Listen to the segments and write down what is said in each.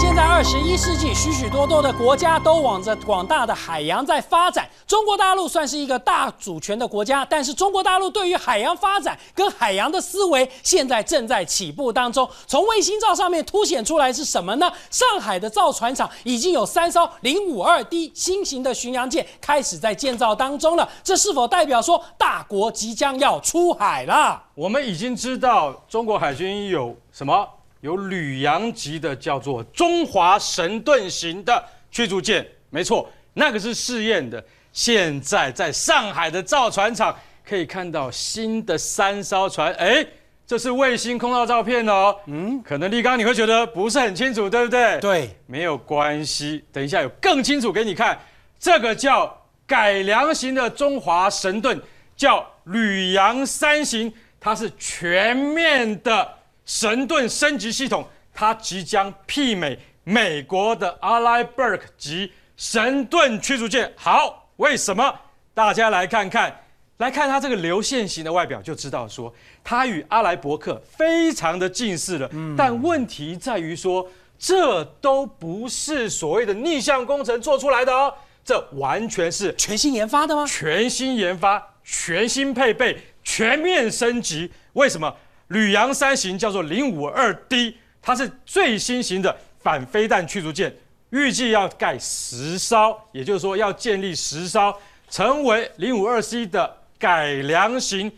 现在二十一世纪，许许多多的国家都往着广大的海洋在发展。中国大陆算是一个大主权的国家，但是中国大陆对于海洋发展跟海洋的思维，现在正在起步当中。从卫星照上面凸显出来是什么呢？上海的造船厂已经有三艘 052D 新型的巡洋舰开始在建造当中了。这是否代表说大国即将要出海了？我们已经知道中国海军有什么？有铝阳级的，叫做中华神盾型的驱逐舰，没错，那个是试验的。现在在上海的造船厂可以看到新的三艘船，哎，这是卫星空照照片哦。嗯，可能立刚你会觉得不是很清楚，对不对？对，没有关系，等一下有更清楚给你看。这个叫改良型的中华神盾，叫铝阳三型，它是全面的。神盾升级系统，它即将媲美美国的阿莱伯克级神盾驱逐舰。好，为什么？大家来看看，来看它这个流线型的外表，就知道说它与阿莱伯克非常的近似了。嗯，但问题在于说，这都不是所谓的逆向工程做出来的哦，这完全是全新研发的吗？全新研发、全新配备、全面升级，为什么？吕阳三型叫做零五二 D，它是最新型的反飞弹驱逐舰，预计要盖十艘，也就是说要建立十艘，成为零五二 C 的改良型。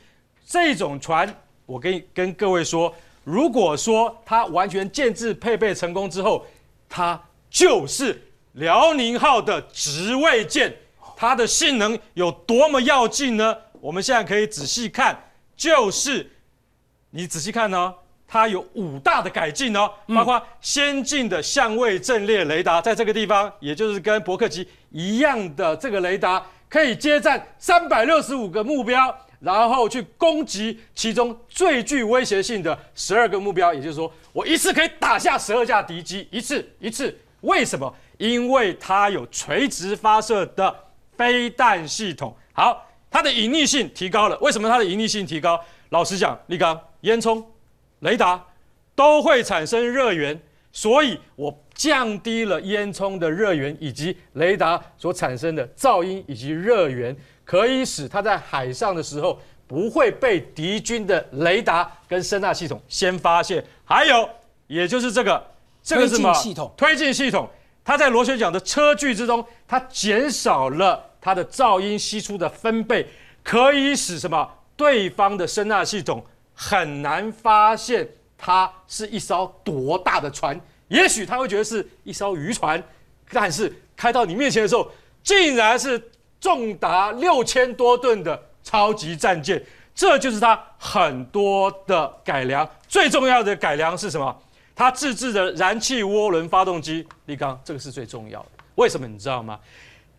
这种船，我跟跟各位说，如果说它完全建制配备成功之后，它就是辽宁号的职位舰，它的性能有多么要紧呢？我们现在可以仔细看，就是。你仔细看哦，它有五大的改进哦，包括先进的相位阵列雷达，在这个地方，也就是跟伯克级一样的这个雷达，可以接战三百六十五个目标，然后去攻击其中最具威胁性的十二个目标，也就是说，我一次可以打下十二架敌机，一次一次。为什么？因为它有垂直发射的飞弹系统。好，它的隐匿性提高了。为什么它的隐匿性提高？老实讲，立刚，烟囱、雷达都会产生热源，所以我降低了烟囱的热源以及雷达所产生的噪音以及热源，可以使它在海上的时候不会被敌军的雷达跟声纳系统先发现。还有，也就是这个这个什么推进系统，推进系统它在螺旋桨的车距之中，它减少了它的噪音吸出的分贝，可以使什么？对方的声纳系统很难发现它是一艘多大的船，也许他会觉得是一艘渔船，但是开到你面前的时候，竟然是重达六千多吨的超级战舰。这就是它很多的改良，最重要的改良是什么？它自制的燃气涡轮发动机，李刚，这个是最重要的。为什么你知道吗？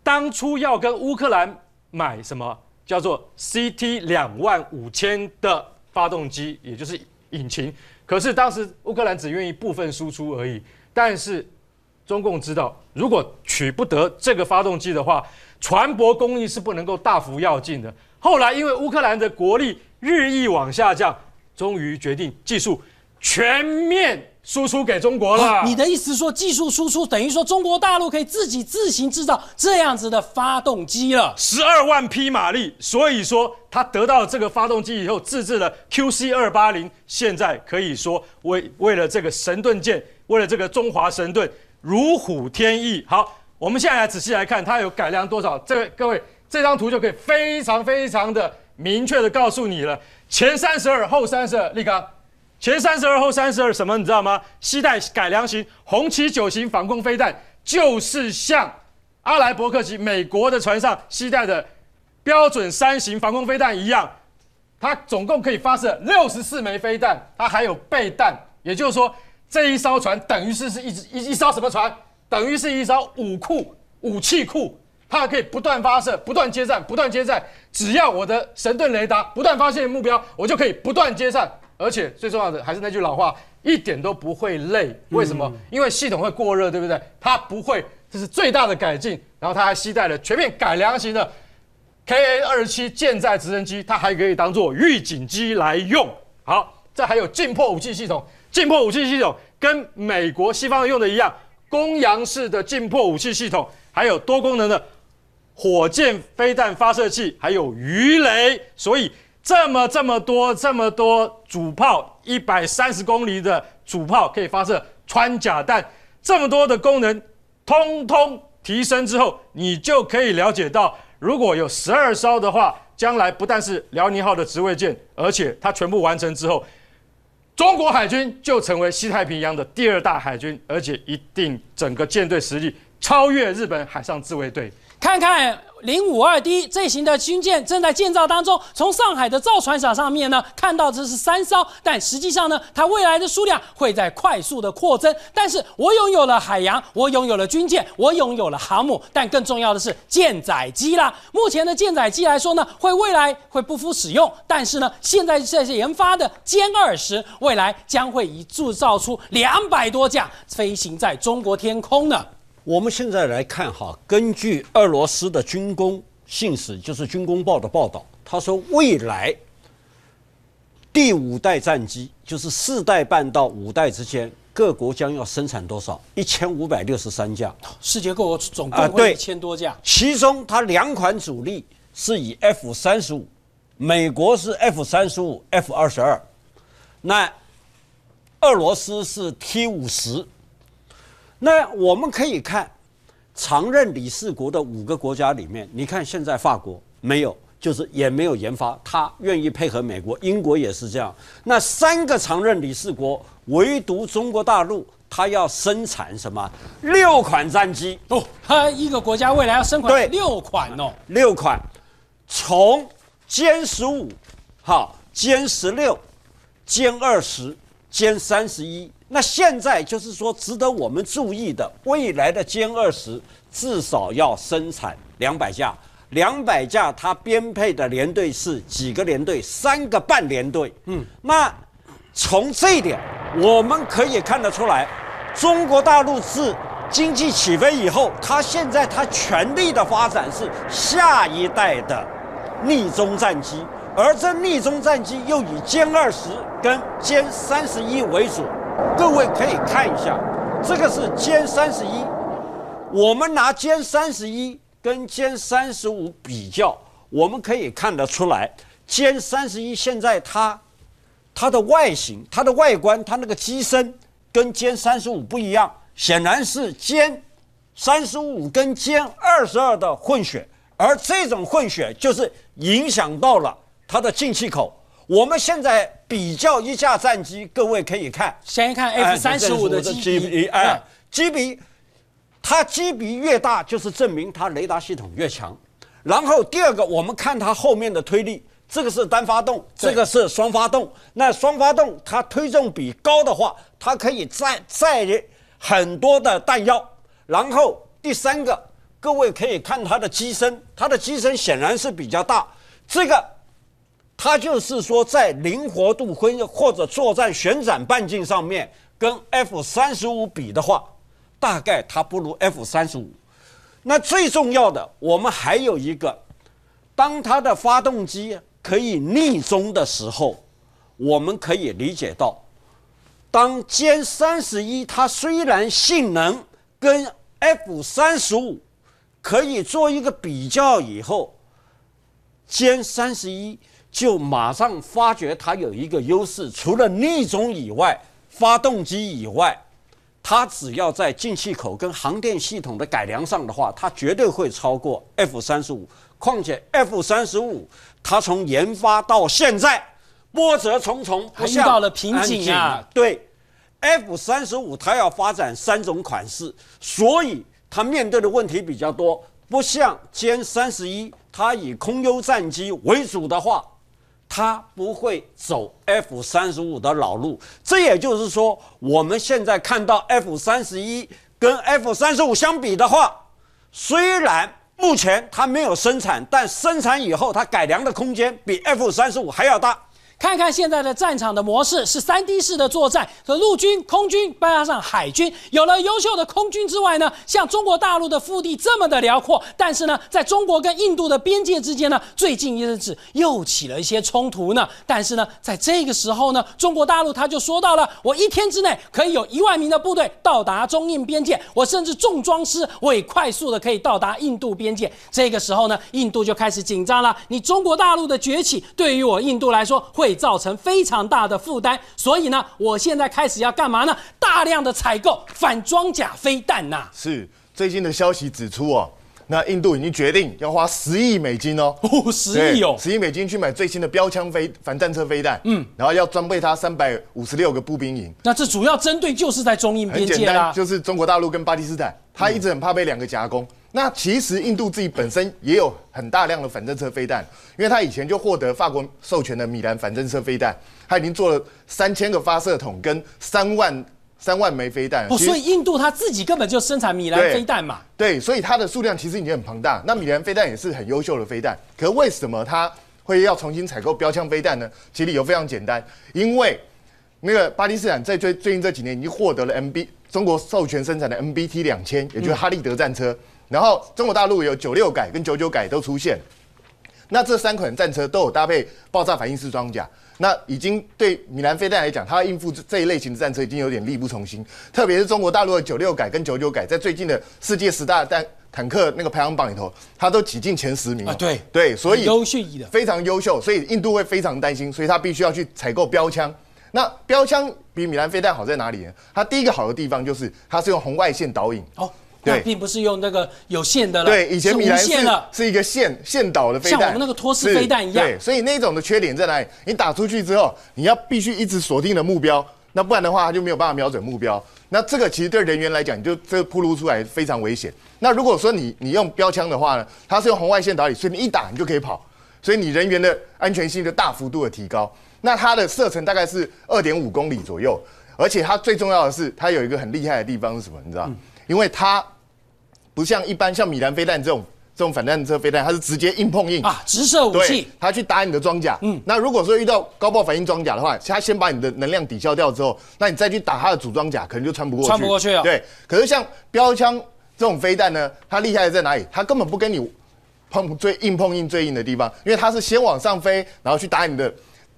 当初要跟乌克兰买什么？叫做 CT 两万五千的发动机，也就是引擎。可是当时乌克兰只愿意部分输出而已。但是中共知道，如果取不得这个发动机的话，船舶工艺是不能够大幅跃进的。后来因为乌克兰的国力日益往下降，终于决定技术。全面输出给中国了。你的意思说技术输出等于说中国大陆可以自己自行制造这样子的发动机了，十二万匹马力。所以说他得到这个发动机以后，自制了 QC 二八零，现在可以说为为了这个神盾舰，为了这个中华神盾如虎添翼。好，我们现在来仔细来看，它有改良多少？这各位这张图就可以非常非常的明确的告诉你了，前三十二，后三十二，立刚。前三十二，后三十二，什么你知道吗？西带改良型红旗九型防空飞弹，就是像阿莱伯克级美国的船上西带的标准三型防空飞弹一样，它总共可以发射六十四枚飞弹，它还有备弹，也就是说这一艘船等于是是一一一艘什么船？等于是一艘武库武器库，它可以不断发射，不断接战，不断接战。只要我的神盾雷达不断发现目标，我就可以不断接战。而且最重要的还是那句老话，一点都不会累。为什么？因为系统会过热，对不对？它不会，这是最大的改进。然后它还携带了全面改良型的 KA-27 舰载直升机，它还可以当做预警机来用。好，这还有近破武器系统。近破武器系统跟美国西方用的一样，公羊式的近破武器系统，还有多功能的火箭飞弹发射器，还有鱼雷。所以。这么这么多这么多主炮，一百三十公里的主炮可以发射穿甲弹，这么多的功能通通提升之后，你就可以了解到，如果有十二艘的话，将来不但是辽宁号的自卫舰，而且它全部完成之后，中国海军就成为西太平洋的第二大海军，而且一定整个舰队实力超越日本海上自卫队。看看零五二 D 这型的军舰正在建造当中，从上海的造船厂上面呢看到这是三艘，但实际上呢，它未来的数量会在快速的扩增。但是我拥有了海洋，我拥有了军舰，我拥有了航母，但更重要的是舰载机啦。目前的舰载机来说呢，会未来会不敷使用，但是呢，现在这些研发的歼二十，未来将会一铸造出两百多架，飞行在中国天空呢。我们现在来看哈，根据俄罗斯的军工信使，就是军工报的报道，他说未来第五代战机，就是四代半到五代之间，各国将要生产多少？一千五百六十三架，世界各国总共一千多架。其中，它两款主力是以 F 三十五，美国是 F 三十五、F 二十二，那俄罗斯是 T 五十。那我们可以看常任理事国的五个国家里面，你看现在法国没有，就是也没有研发，他愿意配合美国。英国也是这样。那三个常任理事国，唯独中国大陆，他要生产什么？六款战机哦！他一个国家未来要生产六款哦。六款，从歼十五，哈歼十六，歼二十，歼三十一。那现在就是说，值得我们注意的，未来的歼二十至少要生产两百架，两百架它编配的连队是几个连队？三个半连队。嗯，那从这一点我们可以看得出来，中国大陆是经济起飞以后，它现在它全力的发展是下一代的逆中战机。而这密宗战机又以歼二十跟歼三十一为主，各位可以看一下，这个是歼三十一。我们拿歼三十一跟歼三十五比较，我们可以看得出来，歼三十一现在它，它的外形、它的外观、它那个机身跟歼三十五不一样，显然是歼三十五跟歼二十二的混血，而这种混血就是影响到了。它的进气口，我们现在比较一架战机，各位可以看，先看 F 三十五的机鼻，哎，机鼻，它机鼻越大，就是证明它雷达系统越强。然后第二个，我们看它后面的推力，这个是单发动，这个是双发动。那双发动它推重比高的话，它可以载载很多的弹药。然后第三个，各位可以看它的机身，它的机身显然是比较大。这个。它就是说，在灵活度或者作战旋转半径上面，跟 F 三十五比的话，大概它不如 F 三十五。那最重要的，我们还有一个，当它的发动机可以逆中的时候，我们可以理解到，当歼三十一它虽然性能跟 F 三十五可以做一个比较以后，歼三十一。就马上发觉它有一个优势，除了逆冲以外，发动机以外，它只要在进气口跟航电系统的改良上的话，它绝对会超过 F 三十五。况且 F 三十五它从研发到现在波折重重，遇到了瓶颈啊。对，F 三十五它要发展三种款式，所以它面对的问题比较多，不像歼三十一它以空优战机为主的话。它不会走 F 三十五的老路，这也就是说，我们现在看到 F 三十一跟 F 三十五相比的话，虽然目前它没有生产，但生产以后它改良的空间比 F 三十五还要大。看看现在的战场的模式是三 D 式的作战，和陆军、空军加上海军，有了优秀的空军之外呢，像中国大陆的腹地这么的辽阔，但是呢，在中国跟印度的边界之间呢，最近一阵子又起了一些冲突呢。但是呢，在这个时候呢，中国大陆他就说到了，我一天之内可以有一万名的部队到达中印边界，我甚至重装师会快速的可以到达印度边界。这个时候呢，印度就开始紧张了，你中国大陆的崛起对于我印度来说会。会造成非常大的负担，所以呢，我现在开始要干嘛呢？大量的采购反装甲飞弹呐。是最近的消息指出啊，那印度已经决定要花十亿美金哦，十亿哦，十亿美金去买最新的标枪飞反战车飞弹，嗯，然后要装备它三百五十六个步兵营。那这主要针对就是在中印边界啦，就是中国大陆跟巴基斯坦，他一直很怕被两个夹攻。那其实印度自己本身也有很大量的反战车飞弹，因为他以前就获得法国授权的米兰反战车飞弹，他已经做了三千个发射筒跟三万。三万枚飞弹，所以印度它自己根本就生产米兰飞弹嘛。对，所以它的数量其实已经很庞大。那米兰飞弹也是很优秀的飞弹，可为什么它会要重新采购标枪飞弹呢？其理由非常简单，因为那个巴基斯坦在最最近这几年已经获得了 MB 中国授权生产的 MBT 两千，也就是哈利德战车。然后中国大陆有九六改跟九九改都出现，那这三款战车都有搭配爆炸反应式装甲。那已经对米兰飞弹来讲，它要应付这一类型的战车，已经有点力不从心。特别是中国大陆的九六改跟九九改，在最近的世界十大单坦克那个排行榜里头，它都挤进前十名。啊，对对，所以优秀的非常优秀，所以印度会非常担心，所以它必须要去采购标枪。那标枪比米兰飞弹好在哪里呢？它第一个好的地方就是它是用红外线导引。哦，那并不是用那个有线的了，对，以前米兰是是一个线线导的飞弹，像我们那个托斯飞弹一样。对，所以那种的缺点在哪里？你打出去之后，你要必须一直锁定了目标，那不然的话，它就没有办法瞄准目标。那这个其实对人员来讲，你就这铺露出来非常危险。那如果说你你用标枪的话呢，它是用红外线导引，所以你一打你就可以跑，所以你人员的安全性就大幅度的提高。那它的射程大概是二点五公里左右，而且它最重要的是，它有一个很厉害的地方是什么？你知道？因为它不像一般像米兰飞弹这种这种反弹车飞弹，它是直接硬碰硬啊，直射武器，它去打你的装甲。嗯，那如果说遇到高爆反应装甲的话，它先把你的能量抵消掉之后，那你再去打它的主装甲，可能就穿不过去。穿不过去了。对。可是像标枪这种飞弹呢，它厉害在哪里？它根本不跟你碰最硬碰硬最硬的地方，因为它是先往上飞，然后去打你的。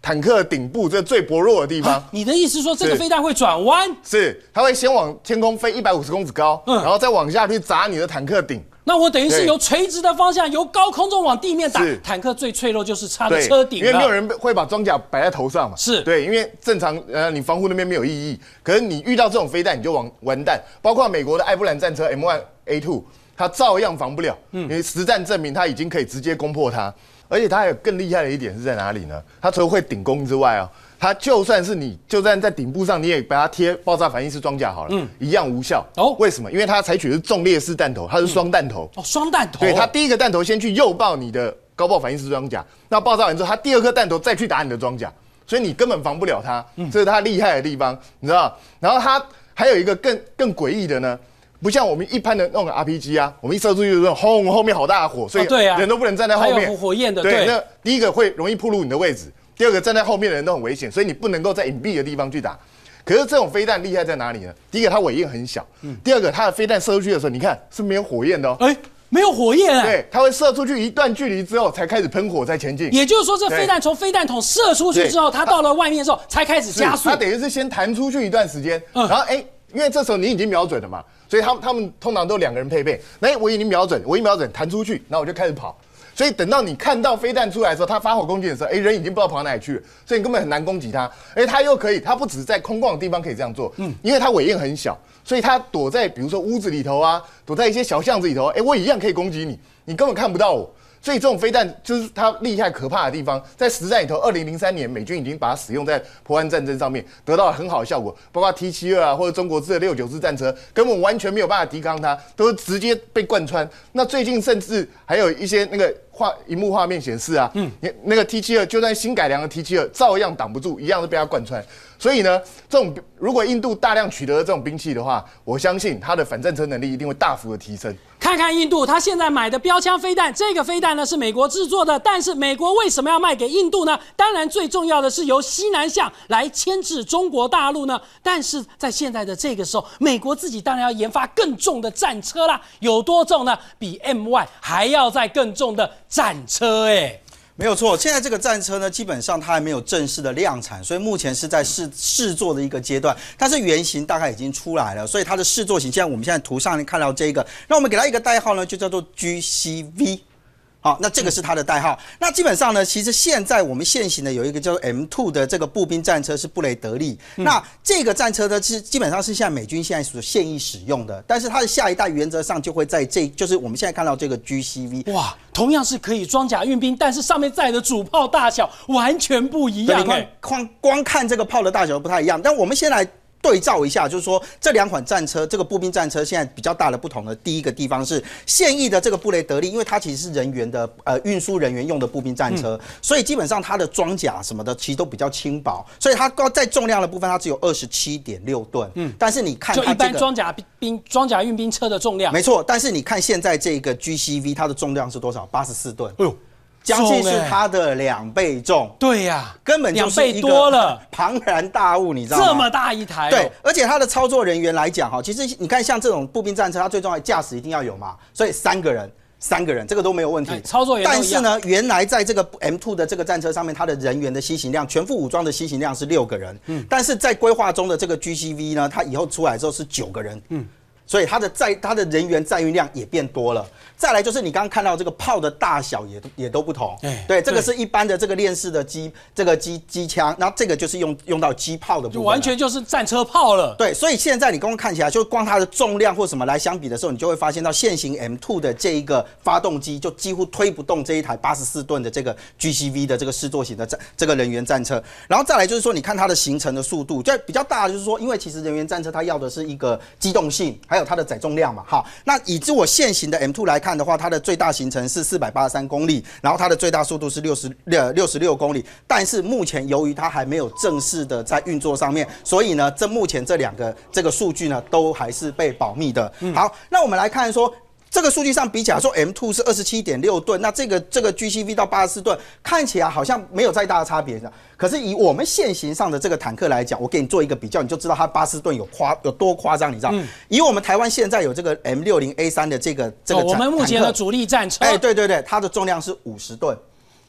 坦克顶部这最薄弱的地方。你的意思说，这个飞弹会转弯？是，它会先往天空飞一百五十公尺高，嗯，然后再往下去砸你的坦克顶。那我等于是由垂直的方向，由高空中往地面打坦克最脆弱就是它的车顶。因为没有人会把装甲摆在头上嘛。是对，因为正常呃你防护那边没有意义，可是你遇到这种飞弹你就完完蛋。包括美国的艾布兰战车 M1A2，它照样防不了，嗯，因为实战证明它已经可以直接攻破它。而且它还有更厉害的一点是在哪里呢？它除了会顶攻之外哦，它就算是你就算在顶部上，你也把它贴爆炸反应式装甲好了，嗯，一样无效哦。为什么？因为它采取的是重裂式弹头，它是双弹头哦，双弹头，对，它第一个弹头先去诱爆你的高爆反应式装甲，那爆炸完之后，它第二颗弹头再去打你的装甲，所以你根本防不了它，这是它厉害的地方，你知道？然后它还有一个更更诡异的呢。不像我们一般的那种 RPG 啊，我们一射出去的时候，轰，后面好大的火，所以人都不能站在后面。火焰的，对，那第一个会容易暴露你的位置，第二个站在后面的人都很危险，所以你不能够在隐蔽的地方去打。可是这种飞弹厉害在哪里呢？第一个它尾焰很小，嗯，第二个它的飞弹射出去的时候，你看是没有火焰的，哎，没有火焰，对，它会射出去一段距离之后才开始喷火再前进。也就是说，这飞弹从飞弹筒射出去之后，它到了外面的后候才开始加速，它等于是先弹出去一段时间，然后哎。因为这时候你已经瞄准了嘛，所以他他们通常都两个人配备。那我已经瞄准，我一瞄准弹出去，然后我就开始跑。所以等到你看到飞弹出来的时候，他发火攻击的时候，哎，人已经不知道跑哪里去了，所以你根本很难攻击他。哎，他又可以，他不只是在空旷的地方可以这样做，嗯，因为他尾焰很小，所以他躲在比如说屋子里头啊，躲在一些小巷子里头，哎，我一样可以攻击你，你根本看不到我。所以这种飞弹就是它厉害可怕的地方，在实战里头，二零零三年美军已经把它使用在波湾战争上面，得到了很好的效果，包括 T 七二啊或者中国制的六九式战车，根本完全没有办法抵抗它，都直接被贯穿。那最近甚至还有一些那个。画一幕画面显示啊，嗯，你那个 T 七二就算新改良的 T 七二，照样挡不住，一样都被它贯穿。所以呢，这种如果印度大量取得了这种兵器的话，我相信它的反战车能力一定会大幅的提升。看看印度，它现在买的标枪飞弹，这个飞弹呢是美国制作的，但是美国为什么要卖给印度呢？当然最重要的是由西南向来牵制中国大陆呢。但是在现在的这个时候，美国自己当然要研发更重的战车啦，有多重呢？比 M Y 还要再更重的。战车哎，没有错，现在这个战车呢，基本上它还没有正式的量产，所以目前是在试试做的一个阶段，但是原型大概已经出来了，所以它的试作型，现在我们现在图上看到这个，那我们给它一个代号呢，就叫做 GCV。好，那这个是它的代号。那基本上呢，其实现在我们现行的有一个叫做 M2 的这个步兵战车是布雷德利。那这个战车呢，其实基本上是现在美军现在所现役使用的。但是它的下一代原则上就会在这，就是我们现在看到这个 GCV。哇，同样是可以装甲运兵，但是上面载的主炮大小完全不一样。你看，光光看这个炮的大小不太一样。但我们先来。对照一下，就是说这两款战车，这个步兵战车现在比较大的不同的第一个地方是，现役的这个布雷德利，因为它其实是人员的呃运输人员用的步兵战车，所以基本上它的装甲什么的其实都比较轻薄，所以它高在重量的部分它只有二十七点六吨。嗯，但是你看，就一般装甲兵装甲运兵车的重量，没错。但是你看现在这个 GCV 它的重量是多少？八十四吨。将近是它的两倍重，对呀，根本两倍多了，庞然大物，你知道吗？这么大一台，对，而且它的操作人员来讲，哈，其实你看，像这种步兵战车，它最重要的驾驶一定要有嘛，所以三个人，三个人，这个都没有问题。操作员，但是呢，原来在这个 M2 的这个战车上面，它的人员的新型量，全副武装的新型量是六个人，嗯，但是在规划中的这个 GCV 呢，它以后出来之后是九个人，嗯。所以它的载它的人员载运量也变多了。再来就是你刚刚看到这个炮的大小也都也都不同。对对，这个是一般的这个链式的机这个机机枪，然后这个就是用用到机炮的部分。就完全就是战车炮了。对，所以现在你刚刚看起来，就光它的重量或什么来相比的时候，你就会发现到现行 M2 的这一个发动机就几乎推不动这一台八十四吨的这个 GCV 的这个四座型的战这个人员战车。然后再来就是说，你看它的形成的速度，就比较大的就是说，因为其实人员战车它要的是一个机动性。还有它的载重量嘛，哈。那以我现行的 M2 来看的话，它的最大行程是四百八十三公里，然后它的最大速度是六十六六十六公里，但是目前由于它还没有正式的在运作上面，所以呢，这目前这两个这个数据呢，都还是被保密的。好，那我们来看说。这个数据上比起来说，M2 是二十七点六吨，那这个这个 GCV 到八十四吨，看起来好像没有再大的差别，是吧？可是以我们现行上的这个坦克来讲，我给你做一个比较，你就知道它八十吨有夸有多夸张，你知道？嗯，以我们台湾现在有这个 M60A3 的这个这个我们目前的主力战车，哎，对对对，它的重量是五十吨。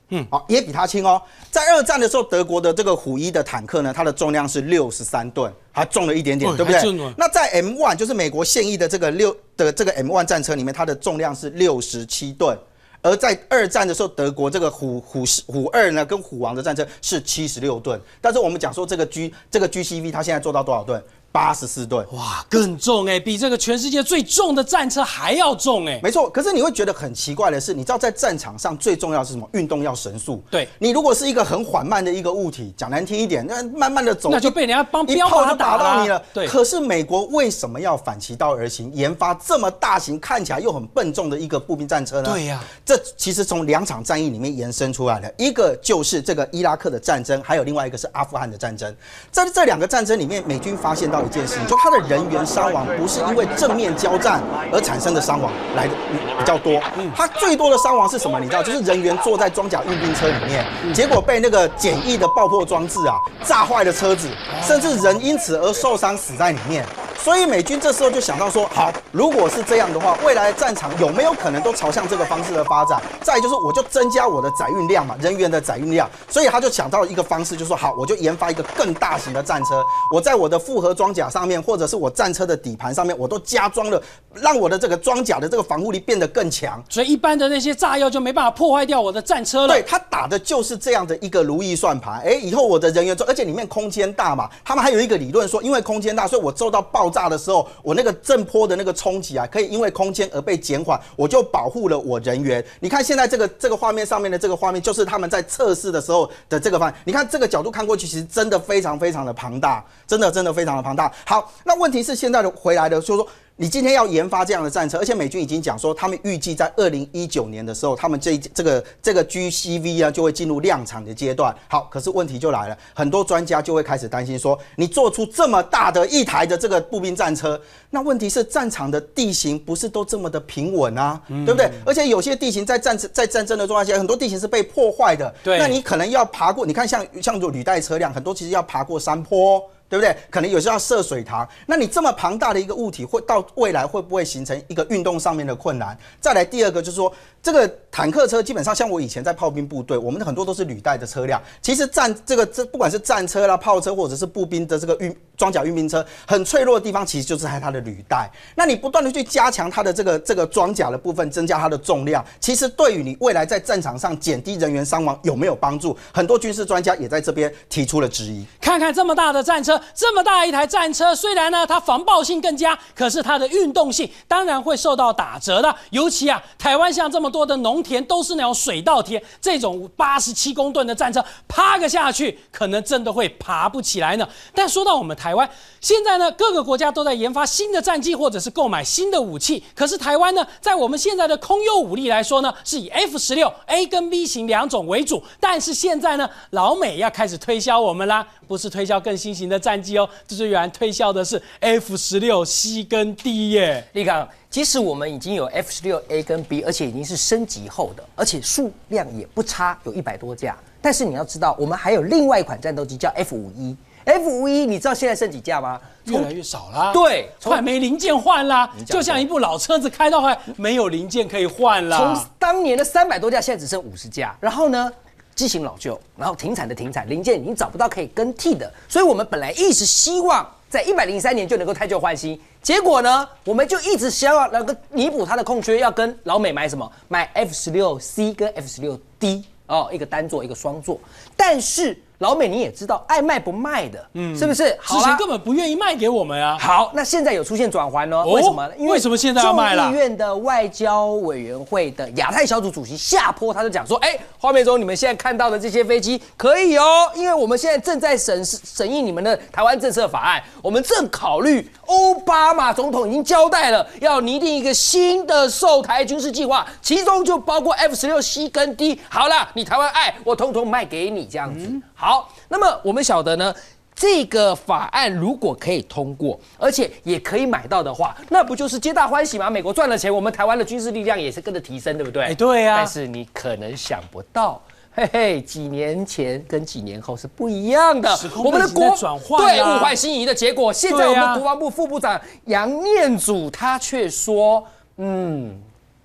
嗯，好，也比它轻哦。在二战的时候，德国的这个虎一的坦克呢，它的重量是六十三吨，还重了一点点，对不对？那在 m one 就是美国现役的这个六的这个 m one 战车里面，它的重量是六十七吨。而在二战的时候，德国这个虎虎虎二呢，跟虎王的战车是七十六吨。但是我们讲说这个 G 这个 GCV 它现在做到多少吨？八十四吨哇，更重哎，比这个全世界最重的战车还要重哎。没错，可是你会觉得很奇怪的是，你知道在战场上最重要是什么？运动要神速。对，你如果是一个很缓慢的一个物体，讲难听一点，那慢慢的走，那就被人家帮标号就打到你了。对。可是美国为什么要反其道而行，研发这么大型、看起来又很笨重的一个步兵战车呢？对呀，这其实从两场战役里面延伸出来的，一个就是这个伊拉克的战争，还有另外一个是阿富汗的战争。在这两个战争里面，美军发现到。一件事，就他的人员伤亡不是因为正面交战而产生的伤亡来比较多，他最多的伤亡是什么？你知道，就是人员坐在装甲运兵车里面，结果被那个简易的爆破装置啊炸坏了车子，甚至人因此而受伤死在里面。所以美军这时候就想到说，好，如果是这样的话，未来的战场有没有可能都朝向这个方式的发展？再就是我就增加我的载运量嘛，人员的载运量。所以他就想到一个方式，就说好，我就研发一个更大型的战车。我在我的复合装甲上面，或者是我战车的底盘上面，我都加装了，让我的这个装甲的这个防护力变得更强。所以一般的那些炸药就没办法破坏掉我的战车了。对他打的就是这样的一个如意算盘。哎，以后我的人员多，而且里面空间大嘛。他们还有一个理论说，因为空间大，所以我受到爆炸。大的时候，我那个震坡的那个冲击啊，可以因为空间而被减缓，我就保护了我人员。你看现在这个这个画面上面的这个画面，就是他们在测试的时候的这个方案。你看这个角度看过去，其实真的非常非常的庞大，真的真的非常的庞大。好，那问题是现在的回来的，是说。你今天要研发这样的战车，而且美军已经讲说，他们预计在二零一九年的时候，他们这这个这个 GCV 啊就会进入量产的阶段。好，可是问题就来了，很多专家就会开始担心说，你做出这么大的一台的这个步兵战车，那问题是战场的地形不是都这么的平稳啊，对不对？而且有些地形在战争在战争的状况下，很多地形是被破坏的，那你可能要爬过。你看，像像履带车辆很多，其实要爬过山坡。对不对？可能有时候要涉水塘，那你这么庞大的一个物体，会到未来会不会形成一个运动上面的困难？再来第二个就是说，这个坦克车基本上像我以前在炮兵部队，我们的很多都是履带的车辆。其实战这个这不管是战车啦、炮车或者是步兵的这个运装甲运兵车，很脆弱的地方其实就是它的履带。那你不断的去加强它的这个这个装甲的部分，增加它的重量，其实对于你未来在战场上减低人员伤亡有没有帮助？很多军事专家也在这边提出了质疑。看看这么大的战车。这么大一台战车，虽然呢它防爆性更佳，可是它的运动性当然会受到打折的。尤其啊，台湾像这么多的农田都是那种水稻田，这种八十七公吨的战车趴个下去，可能真的会爬不起来呢。但说到我们台湾，现在呢各个国家都在研发新的战机或者是购买新的武器，可是台湾呢，在我们现在的空优武力来说呢，是以 F 十六 A 跟 B 型两种为主。但是现在呢，老美要开始推销我们啦，不是推销更新型的。战机哦，这是原来推销的是 F 十六 C 跟 D 耶。立刚，即使我们已经有 F 十六 A 跟 B，而且已经是升级后的，而且数量也不差，有一百多架。但是你要知道，我们还有另外一款战斗机叫 F 五一。F 五一，你知道现在剩几架吗？越来越少了，对，快没零件换啦，就像一部老车子开到快没有零件可以换啦。从当年的三百多架，现在只剩五十架。然后呢？机型老旧，然后停产的停产，零件已经找不到可以更替的，所以我们本来一直希望在一百零三年就能够太旧换新，结果呢，我们就一直想要能个弥补它的空缺，要跟老美买什么？买 F 十六 C 跟 F 十六 D 哦，一个单座一个双座，但是。老美你也知道，爱卖不卖的，嗯，是不是？之前根本不愿意卖给我们啊。好，那现在有出现转环哦，为什么？为什么现在要卖了？院的外交委员会的亚太小组主席下坡，他就讲说：“哎，画面中你们现在看到的这些飞机可以哦，因为我们现在正在审审议你们的台湾政策法案，我们正考虑。”奥巴马总统已经交代了，要拟定一个新的售台军事计划，其中就包括 F 十六 C 跟 D。好了，你台湾爱我，统统卖给你这样子。好，那么我们晓得呢，这个法案如果可以通过，而且也可以买到的话，那不就是皆大欢喜吗？美国赚了钱，我们台湾的军事力量也是跟着提升，对不对？哎，对呀。但是你可能想不到。嘿嘿，几年前跟几年后是不一样的。我们的国对物换星移的结果，现在我们国防部副部长杨念祖他却说，嗯。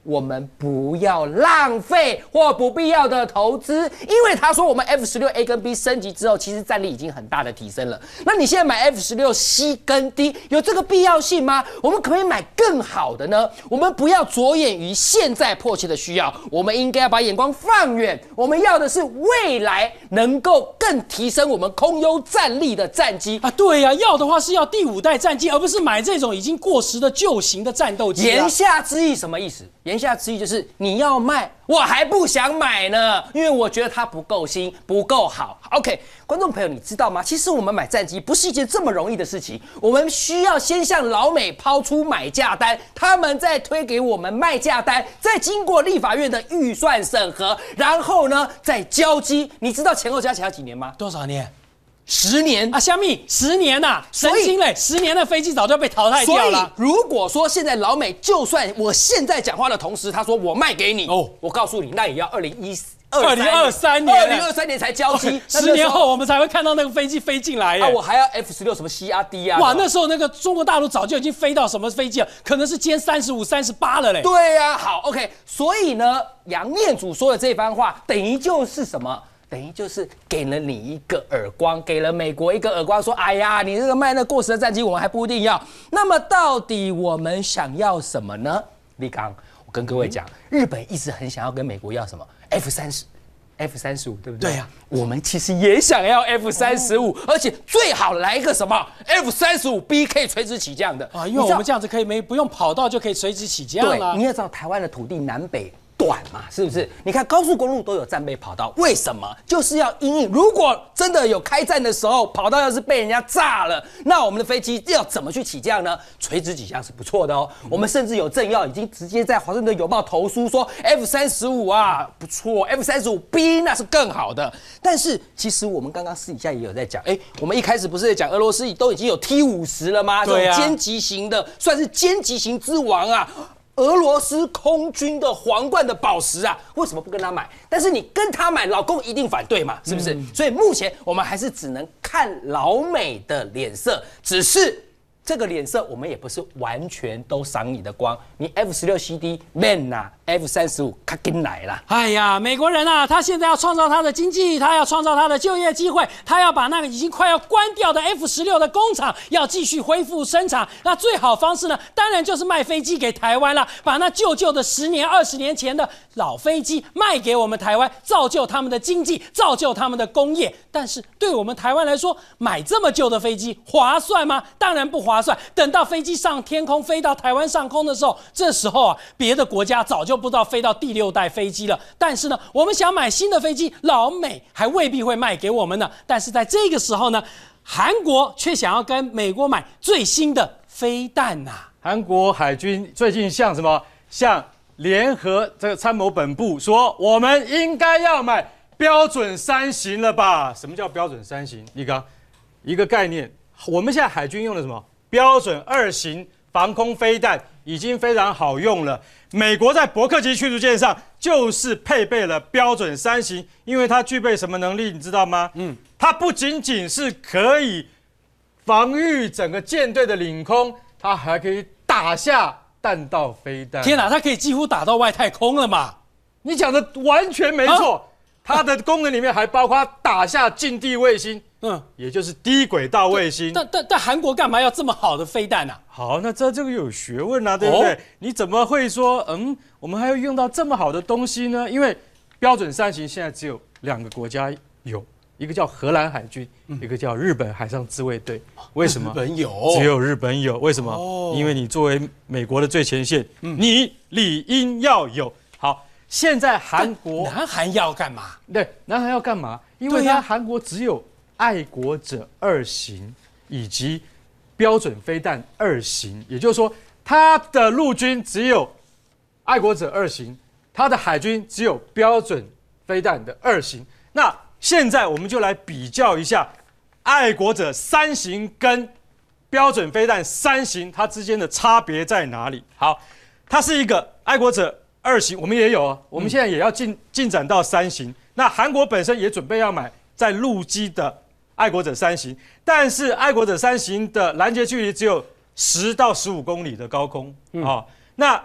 我们不要浪费或不必要的投资，因为他说我们 F 十六 A 跟 B 升级之后，其实战力已经很大的提升了。那你现在买 F 十六 C 跟 D 有这个必要性吗？我们可以买更好的呢。我们不要着眼于现在迫切的需要，我们应该要把眼光放远。我们要的是未来能够更提升我们空优战力的战机啊！对呀，要的话是要第五代战机，而不是买这种已经过时的旧型的战斗机。言下之意什么意思？言下之意就是你要卖，我还不想买呢，因为我觉得它不够新，不够好。OK，观众朋友，你知道吗？其实我们买战机不是一件这么容易的事情，我们需要先向老美抛出买价单，他们再推给我们卖价单，再经过立法院的预算审核，然后呢再交机。你知道前后加起来几年吗？多少年？十年啊，香蜜十年呐，神经嘞，十年的飞机早就被淘汰掉了。所以如果说现在老美就算我现在讲话的同时，他说我卖给你哦，我告诉你，那也要二零一二二零二三年二零二三年才交机，十年后我们才会看到那个飞机飞进来。啊，我还要 F 十六什么 C R D 啊？哇，那时候那个中国大陆早就已经飞到什么飞机了？可能是歼三十五、三十八了嘞。对呀，好，OK，所以呢，杨念祖说的这番话等于就是什么？等于就是给了你一个耳光，给了美国一个耳光，说：“哎呀，你这个卖那过时的战机，我们还不一定要。”那么到底我们想要什么呢？立刚，我跟各位讲，日本一直很想要跟美国要什么 F 三十、F 三十五，对不对？对呀，我们其实也想要 F 三十五，而且最好来一个什么 F 三十五 BK 垂直起降的啊，因为我们这样子可以没不用跑道就可以垂直起降了。你也知道，台湾的土地南北。短嘛，是不是？你看高速公路都有战备跑道，为什么？就是要阴影。如果真的有开战的时候，跑道要是被人家炸了，那我们的飞机要怎么去起降呢？垂直起降是不错的哦。我们甚至有政要已经直接在华盛顿邮报投诉说，F 三十五啊，不错，F 三十五 B 那是更好的。但是其实我们刚刚私底下也有在讲，哎，我们一开始不是在讲俄罗斯都已经有 T 五十了吗？对呀，歼击型的，算是歼击型之王啊。俄罗斯空军的皇冠的宝石啊，为什么不跟他买？但是你跟他买，老公一定反对嘛，是不是？所以目前我们还是只能看老美的脸色，只是这个脸色我们也不是完全都赏你的光。你 F 十六 CD Man 呐。F 三十五它跟来了。哎呀，美国人啊，他现在要创造他的经济，他要创造他的就业机会，他要把那个已经快要关掉的 F 十六的工厂要继续恢复生产。那最好方式呢，当然就是卖飞机给台湾了，把那旧旧的十年、二十年前的老飞机卖给我们台湾，造就他们的经济，造就他们的工业。但是对我们台湾来说，买这么旧的飞机划算吗？当然不划算。等到飞机上天空飞到台湾上空的时候，这时候啊，别的国家早就。不知道飞到第六代飞机了，但是呢，我们想买新的飞机，老美还未必会卖给我们呢。但是在这个时候呢，韩国却想要跟美国买最新的飞弹呐。韩国海军最近像什么像联合这个参谋本部说，我们应该要买标准三型了吧？什么叫标准三型？一个一个概念，我们现在海军用的什么标准二型防空飞弹已经非常好用了。美国在伯克级驱逐舰上就是配备了标准三型，因为它具备什么能力，你知道吗？嗯，它不仅仅是可以防御整个舰队的领空，它还可以打下弹道飞弹。天哪，它可以几乎打到外太空了嘛？你讲的完全没错，它的功能里面还包括打下近地卫星。嗯，也就是低轨道卫星。但但但韩国干嘛要这么好的飞弹呢？好，那这这个有学问啊，对不对？你怎么会说嗯，我们还要用到这么好的东西呢？因为标准三型现在只有两个国家有，一个叫荷兰海军，一个叫日本海上自卫队。为什么？日本有，只有日本有。为什么？哦，因为你作为美国的最前线，你理应要有。好，现在韩国，南韩要干嘛？对，南韩要干嘛？因为它韩国只有。爱国者二型以及标准飞弹二型，也就是说，它的陆军只有爱国者二型，它的海军只有标准飞弹的二型。那现在我们就来比较一下爱国者三型跟标准飞弹三型它之间的差别在哪里？好，它是一个爱国者二型，我们也有啊，我们现在也要进进展到三型。那韩国本身也准备要买在陆基的。爱国者三型，但是爱国者三型的拦截距离只有十到十五公里的高空啊。那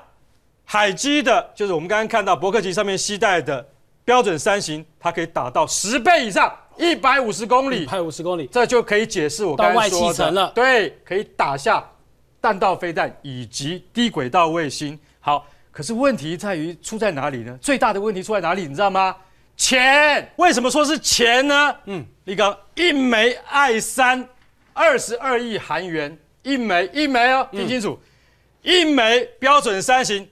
海基的就是我们刚刚看到伯克级上面携带的标准三型，它可以打到十倍以上，一百五十公里，一百五十公里，这就可以解释我刚才说的，对，可以打下弹道飞弹以及低轨道卫星。好，可是问题在于出在哪里呢？最大的问题出在哪里，你知道吗？钱？为什么说是钱呢？嗯，李刚，一枚爱三，二十二亿韩元，一枚一枚哦，听清楚，一枚标准三型，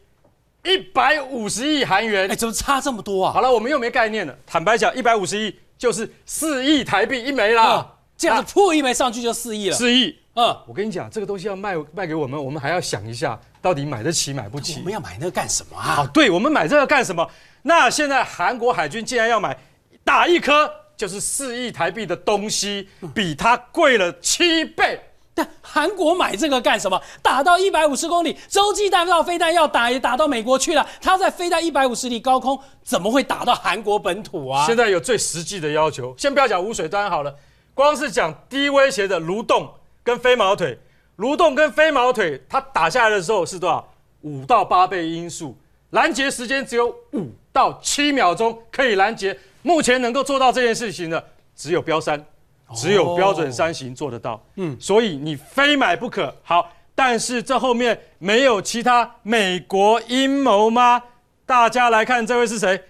一百五十亿韩元。哎，怎么差这么多啊？好了，我们又没概念了。坦白讲，一百五十亿就是四亿台币一枚啦。这样破一枚上去就四亿了。四亿，嗯，我跟你讲，这个东西要卖卖给我们，我们还要想一下，到底买得起买不起？我们要买那个干什么啊？哦，对，我们买这个干什么？那现在韩国海军竟然要买，打一颗就是四亿台币的东西，比它贵了七倍。但韩国买这个干什么？打到一百五十公里洲际弹道飞弹要打也打到美国去了，它在飞到一百五十里高空，怎么会打到韩国本土啊？现在有最实际的要求，先不要讲污水端好了，光是讲低威胁的蠕动跟飞毛腿，蠕动跟飞毛腿它打下来的时候是多少？五到八倍音速。拦截时间只有五到七秒钟可以拦截，目前能够做到这件事情的只有标三，只有标准三型做得到。嗯，所以你非买不可。好，但是这后面没有其他美国阴谋吗？大家来看，这位是谁？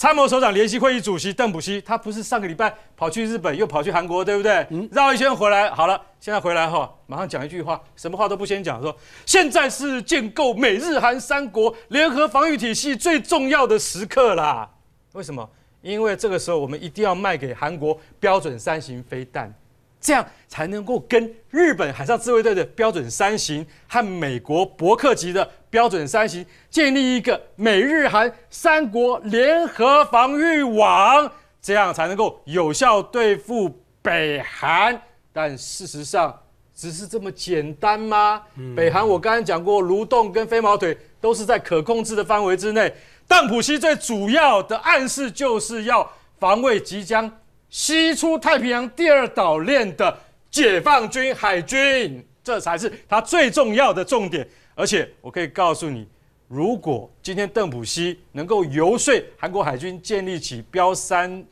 参谋首长联席会议主席邓普西，他不是上个礼拜跑去日本，又跑去韩国，对不对？绕一圈回来，好了，现在回来哈，马上讲一句话，什么话都不先讲，说现在是建构美日韩三国联合防御体系最重要的时刻啦。为什么？因为这个时候我们一定要卖给韩国标准三型飞弹，这样才能够跟日本海上自卫队的标准三型和美国伯克级的。标准三型，建立一个美日韩三国联合防御网，这样才能够有效对付北韩。但事实上，只是这么简单吗？北韩，我刚才讲过，蠕动跟飞毛腿都是在可控制的范围之内。但普西最主要的暗示就是要防卫即将西出太平洋第二岛链的解放军海军，这才是他最重要的重点。而且我可以告诉你，如果今天邓普西能够游说韩国海军建立起标三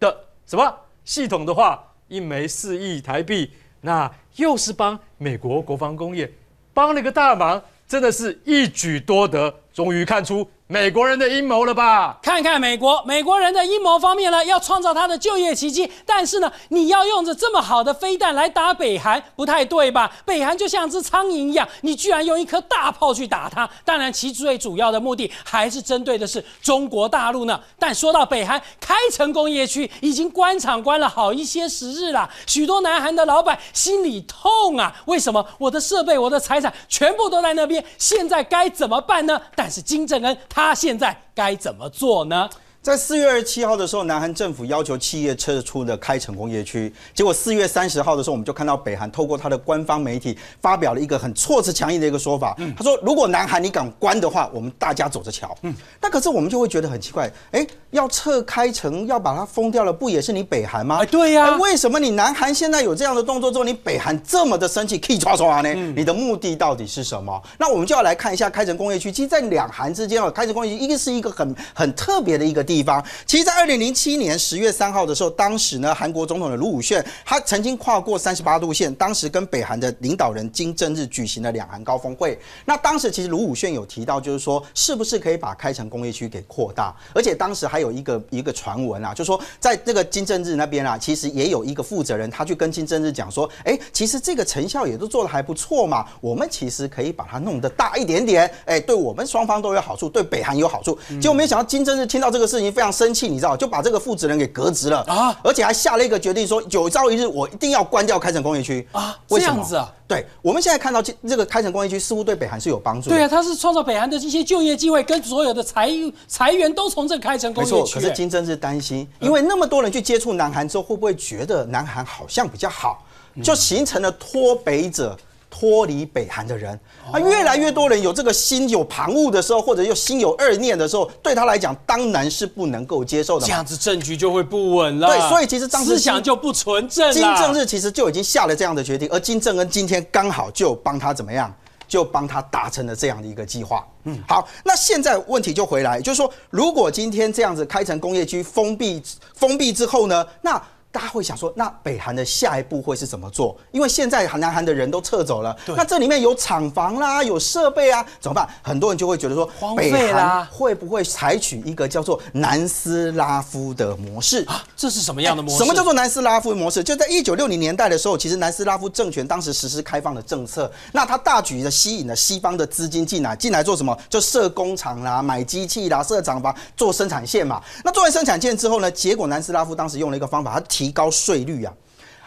的什么系统的话，一枚四亿台币，那又是帮美国国防工业帮了一个大忙，真的是一举多得。终于看出。美国人的阴谋了吧？看看美国，美国人的阴谋方面呢，要创造他的就业奇迹。但是呢，你要用着这么好的飞弹来打北韩，不太对吧？北韩就像只苍蝇一样，你居然用一颗大炮去打它。当然，其最主要的目的还是针对的是中国大陆呢。但说到北韩开城工业区，已经关厂关了好一些时日了，许多南韩的老板心里痛啊！为什么我的设备、我的财产全部都在那边？现在该怎么办呢？但是金正恩他。他现在该怎么做呢？在四月二十七号的时候，南韩政府要求企业撤出的开城工业区。结果四月三十号的时候，我们就看到北韩透过他的官方媒体发表了一个很措辞强硬的一个说法。他说：“如果南韩你敢关的话，我们大家走着瞧。”嗯。那可是我们就会觉得很奇怪，哎，要撤开城，要把它封掉了，不也是你北韩吗？哎，对呀。为什么你南韩现在有这样的动作之后，你北韩这么的生气，气抓抓呢？你的目的到底是什么？那我们就要来看一下开城工业区。其实，在两韩之间啊，开城工业区一个是一个很很特别的一个地。地方，其实，在二零零七年十月三号的时候，当时呢，韩国总统的卢武铉，他曾经跨过三十八度线，当时跟北韩的领导人金正日举行了两韩高峰会。那当时其实卢武铉有提到，就是说，是不是可以把开城工业区给扩大？而且当时还有一个一个传闻啊，就说在那个金正日那边啊，其实也有一个负责人，他去跟金正日讲说，哎，其实这个成效也都做的还不错嘛，我们其实可以把它弄得大一点点，哎，对我们双方都有好处，对北韩有好处。结果没想到金正日听到这个事。非常生气，你知道，就把这个负责人给革职了啊！而且还下了一个决定，说有朝一日我一定要关掉开城工业区啊！为什么？对，我们现在看到这这个开城工业区似乎对北韩是有帮助，对啊，它是创造北韩的一些就业机会，跟所有的财财源都从这开城工业区。没错，可是金正日担心，因为那么多人去接触南韩之后，会不会觉得南韩好像比较好，就形成了脱北者。脱离北韩的人，啊，越来越多人有这个心有旁骛的时候，或者又心有二念的时候，对他来讲当然是不能够接受的。这样子政局就会不稳了。对，所以其实思想就不纯正。金正日其实就已经下了这样的决定，而金正恩今天刚好就帮他怎么样，就帮他达成了这样的一个计划。嗯，好，那现在问题就回来，就是说，如果今天这样子开成工业区封闭封闭之后呢，那。大家会想说，那北韩的下一步会是怎么做？因为现在南韩的人都撤走了，那这里面有厂房啦，有设备啊，怎么办？很多人就会觉得说，北韩会不会采取一个叫做南斯拉夫的模式？啊？这是什么样的模式？什么叫做南斯拉夫的模式？就在一九六零年代的时候，其实南斯拉夫政权当时实施开放的政策，那他大举的吸引了西方的资金进来，进来做什么？就设工厂啦，买机器啦，设厂房做生产线嘛。那做完生产线之后呢？结果南斯拉夫当时用了一个方法，他提提高税率啊，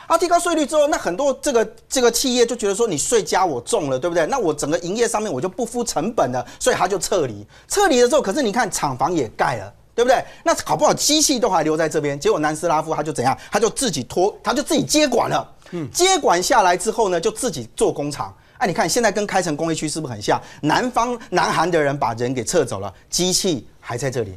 啊，提高税率之后，那很多这个这个企业就觉得说，你税加我重了，对不对？那我整个营业上面我就不付成本了，所以他就撤离。撤离的时候，可是你看厂房也盖了，对不对？那搞不好机器都还留在这边，结果南斯拉夫他就怎样？他就自己脱，他就自己接管了。嗯，接管下来之后呢，就自己做工厂。哎，你看现在跟开城工业区是不是很像？南方南韩的人把人给撤走了，机器还在这里，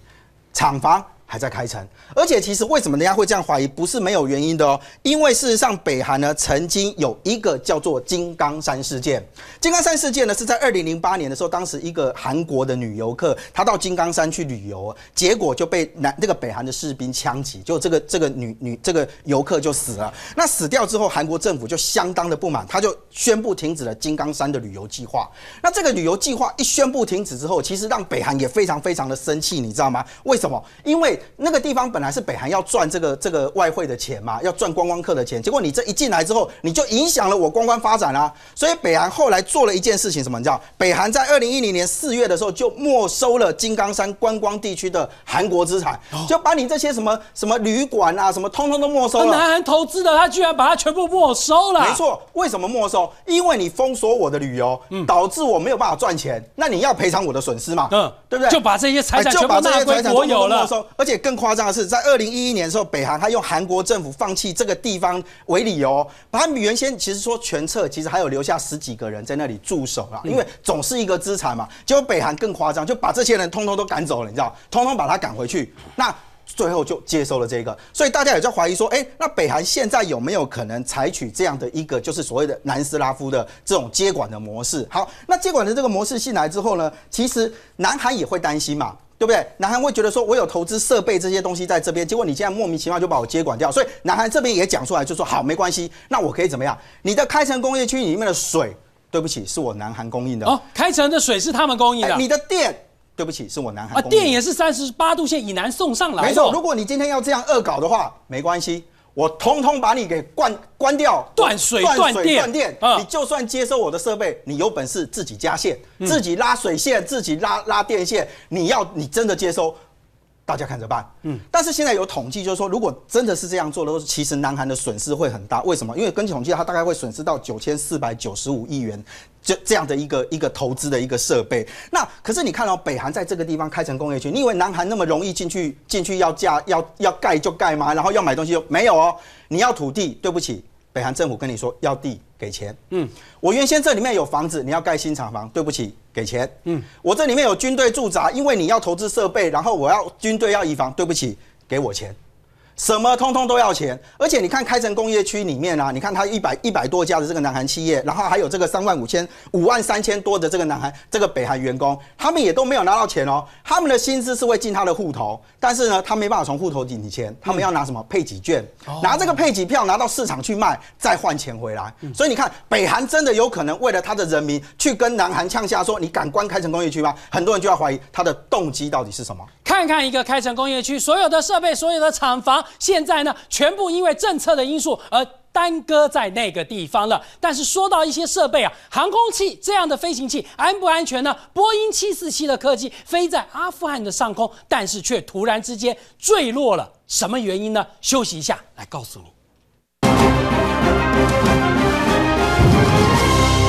厂房。还在开城，而且其实为什么人家会这样怀疑，不是没有原因的哦。因为事实上，北韩呢曾经有一个叫做金刚山事件。金刚山事件呢是在二零零八年的时候，当时一个韩国的女游客，她到金刚山去旅游，结果就被南这个北韩的士兵枪击，就这个这个女女这个游客就死了。那死掉之后，韩国政府就相当的不满，他就宣布停止了金刚山的旅游计划。那这个旅游计划一宣布停止之后，其实让北韩也非常非常的生气，你知道吗？为什么？因为那个地方本来是北韩要赚这个这个外汇的钱嘛，要赚观光客的钱。结果你这一进来之后，你就影响了我观光发展啦。所以北韩后来做了一件事情，什么叫北韩在二零一零年四月的时候就没收了金刚山观光地区的韩国资产，就把你这些什么什么旅馆啊什么，通通都没收了。南韩投资的，他居然把它全部没收了。没错，为什么没收？因为你封锁我的旅游，导致我没有办法赚钱，那你要赔偿我的损失嘛？嗯，对不对？就把这些财产全部拿归我有了，而且。而且更夸张的是，在二零一一年的时候，北韩他用韩国政府放弃这个地方为理由，把他们原先其实说全撤，其实还有留下十几个人在那里驻守了，因为总是一个资产嘛。结果北韩更夸张，就把这些人通通都赶走了，你知道，通通把他赶回去，那最后就接受了这个。所以大家也在怀疑说，哎，那北韩现在有没有可能采取这样的一个，就是所谓的南斯拉夫的这种接管的模式？好，那接管的这个模式进来之后呢，其实南韩也会担心嘛。对不对？南韩会觉得说，我有投资设备这些东西在这边，结果你现在莫名其妙就把我接管掉，所以南韩这边也讲出来，就说好没关系，那我可以怎么样？你的开城工业区里面的水，对不起，是我南韩供应的。哦，开城的水是他们供应的。你的电，对不起，是我南韩。啊，电也是三十八度线以南送上来。没错，如果你今天要这样恶搞的话，没关系。我通通把你给关关掉，断水、断电、断电。你就算接收我的设备，你有本事自己加线，自己拉水线，自己拉拉电线。你要你真的接收，大家看着办。嗯，但是现在有统计，就是说如果真的是这样做的其实南韩的损失会很大。为什么？因为根据统计，它大概会损失到九千四百九十五亿元。这这样的一个一个投资的一个设备，那可是你看到北韩在这个地方开成工业区，你以为南韩那么容易进去？进去要架要要盖就盖吗？然后要买东西就没有哦。你要土地，对不起，北韩政府跟你说要地给钱。嗯，我原先这里面有房子，你要盖新厂房，对不起，给钱。嗯，我这里面有军队驻扎，因为你要投资设备，然后我要军队要移防，对不起，给我钱。什么通通都要钱，而且你看开城工业区里面啊，你看它一百一百多家的这个南韩企业，然后还有这个三万五千五万三千多的这个南韩这个北韩员工，他们也都没有拿到钱哦。他们的薪资是会进他的户头，但是呢，他没办法从户头领钱，他们要拿什么配给券，拿这个配给票拿到市场去卖，再换钱回来。所以你看北韩真的有可能为了他的人民去跟南韩呛下，说你敢关开城工业区吗？很多人就要怀疑他的动机到底是什么。看看一个开城工业区所有的设备，所有的厂房。现在呢，全部因为政策的因素而耽搁在那个地方了。但是说到一些设备啊，航空器这样的飞行器安不安全呢？波音七四七的客机飞在阿富汗的上空，但是却突然之间坠落了，什么原因呢？休息一下来告诉你。